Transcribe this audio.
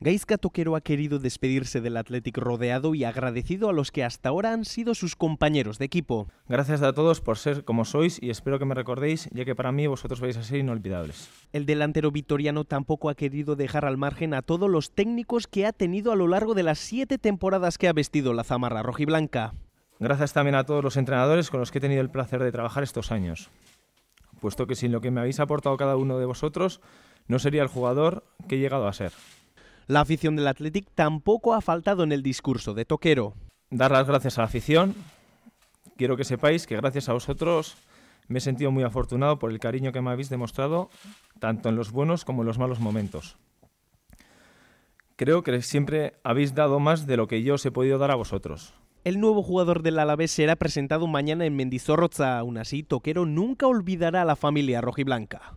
Gaizka Toquero ha querido despedirse del Athletic rodeado y agradecido a los que hasta ahora han sido sus compañeros de equipo. Gracias a todos por ser como sois y espero que me recordéis, ya que para mí vosotros vais a ser inolvidables. El delantero vitoriano tampoco ha querido dejar al margen a todos los técnicos que ha tenido a lo largo de las siete temporadas que ha vestido la zamarra rojiblanca. Gracias también a todos los entrenadores con los que he tenido el placer de trabajar estos años, puesto que sin lo que me habéis aportado cada uno de vosotros, no sería el jugador que he llegado a ser. La afición del Athletic tampoco ha faltado en el discurso de Toquero. Dar las gracias a la afición. Quiero que sepáis que gracias a vosotros me he sentido muy afortunado por el cariño que me habéis demostrado, tanto en los buenos como en los malos momentos. Creo que siempre habéis dado más de lo que yo os he podido dar a vosotros. El nuevo jugador del Alavés será presentado mañana en Mendizorroza. Aún así, Toquero nunca olvidará a la familia rojiblanca.